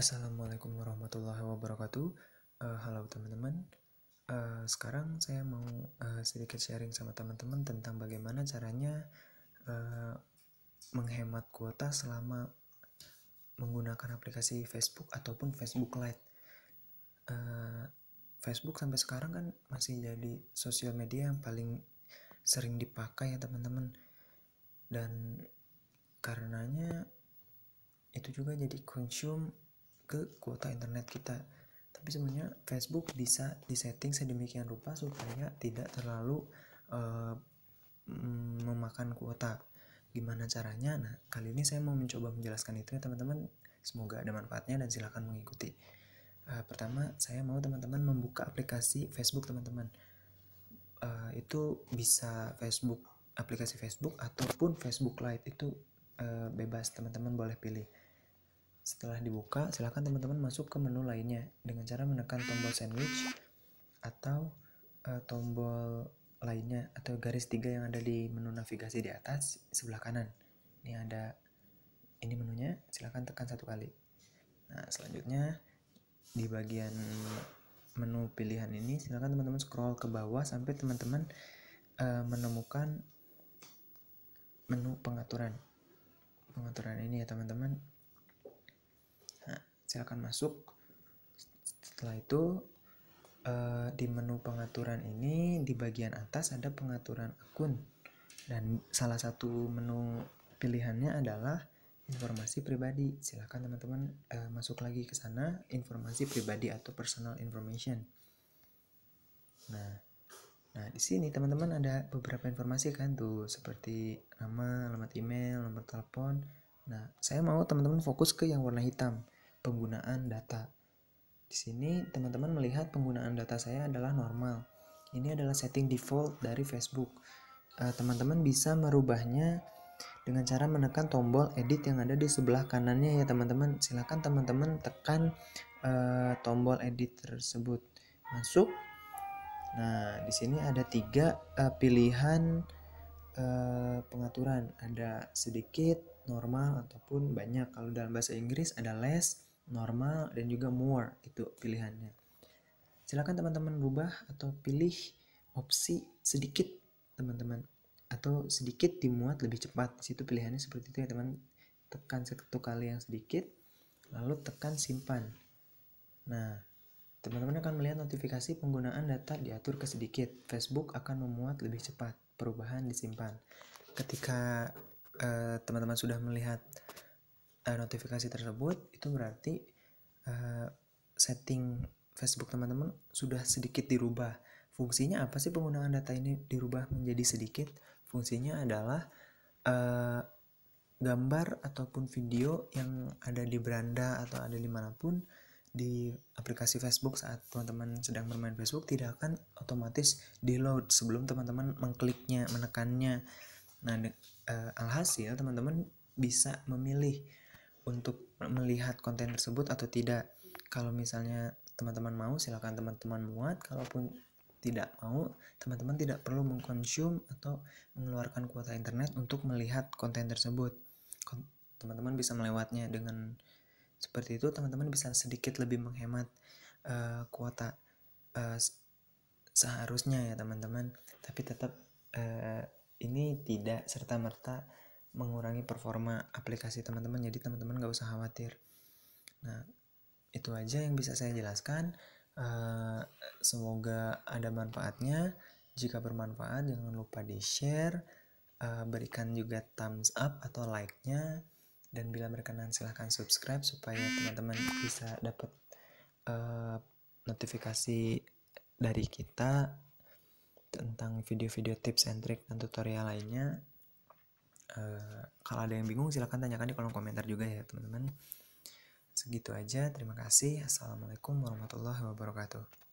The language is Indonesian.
Assalamualaikum warahmatullahi wabarakatuh. Uh, halo teman-teman. Uh, sekarang saya mau uh, sedikit sharing sama teman-teman tentang bagaimana caranya uh, menghemat kuota selama menggunakan aplikasi Facebook ataupun Facebook Lite. Uh, Facebook sampai sekarang kan masih jadi sosial media yang paling sering dipakai ya teman-teman. Dan karenanya itu juga jadi konsum ke kuota internet kita tapi sebenarnya Facebook bisa disetting sedemikian rupa supaya tidak terlalu uh, memakan kuota gimana caranya nah kali ini saya mau mencoba menjelaskan itu ya teman-teman semoga ada manfaatnya dan silahkan mengikuti uh, pertama saya mau teman-teman membuka aplikasi Facebook teman-teman uh, itu bisa Facebook aplikasi Facebook ataupun Facebook Lite itu uh, bebas teman-teman boleh pilih setelah dibuka, silakan teman-teman masuk ke menu lainnya dengan cara menekan tombol sandwich atau uh, tombol lainnya atau garis tiga yang ada di menu navigasi di atas sebelah kanan. Ini ada ini menunya, silakan tekan satu kali. Nah, selanjutnya di bagian menu pilihan ini, silakan teman-teman scroll ke bawah sampai teman-teman uh, menemukan menu pengaturan. Pengaturan ini ya, teman-teman silakan masuk setelah itu eh, di menu pengaturan ini di bagian atas ada pengaturan akun dan salah satu menu pilihannya adalah informasi pribadi silakan teman-teman eh, masuk lagi ke sana informasi pribadi atau personal information nah Nah, di sini teman-teman ada beberapa informasi kan tuh seperti nama, alamat email, nomor telepon. Nah, saya mau teman-teman fokus ke yang warna hitam penggunaan data. Di sini teman-teman melihat penggunaan data saya adalah normal. Ini adalah setting default dari Facebook. Eh, teman-teman uh, bisa merubahnya dengan cara menekan tombol edit yang ada di sebelah kanannya ya teman-teman. Silahkan teman-teman tekan uh, tombol edit tersebut. Masuk. Nah, di sini ada tiga uh, pilihan Uh, pengaturan ada sedikit, normal ataupun banyak. Kalau dalam bahasa Inggris ada less, normal dan juga more itu pilihannya silakan teman-teman rubah atau pilih opsi sedikit teman-teman atau sedikit dimuat lebih cepat di situ pilihannya seperti itu ya teman tekan satu kali yang sedikit lalu tekan simpan nah teman-teman akan melihat notifikasi penggunaan data diatur ke sedikit Facebook akan memuat lebih cepat perubahan disimpan ketika eh, teman-teman eh, sudah melihat uh, notifikasi tersebut itu berarti uh, setting Facebook teman-teman sudah sedikit dirubah. Fungsinya apa sih penggunaan data ini dirubah menjadi sedikit? Fungsinya adalah uh, gambar ataupun video yang ada di beranda atau ada di manapun di aplikasi Facebook saat teman-teman sedang bermain Facebook tidak akan otomatis di-load sebelum teman-teman mengkliknya, menekannya. Nah, uh, alhasil teman-teman bisa memilih untuk melihat konten tersebut atau tidak. Kalau misalnya teman-teman mau, silakan teman-teman muat. Kalaupun tidak mau, teman-teman tidak perlu mengkonsum atau mengeluarkan kuota internet untuk melihat konten tersebut. Teman-teman bisa melewatnya dengan seperti itu, teman-teman bisa sedikit lebih menghemat uh, kuota uh, seharusnya ya teman-teman. Tapi tetap uh, ini tidak serta merta mengurangi performa aplikasi teman-teman jadi teman-teman nggak usah khawatir nah itu aja yang bisa saya jelaskan uh, semoga ada manfaatnya jika bermanfaat jangan lupa di share uh, eh, berikan juga thumbs up atau like-nya dan bila berkenan silahkan subscribe supaya teman-teman bisa dapat uh, notifikasi dari kita tentang video-video tips and trick dan tutorial lainnya Eh, kalau ada yang bingung silahkan tanyakan di kolom komentar juga ya teman-teman segitu aja terima kasih assalamualaikum warahmatullahi wabarakatuh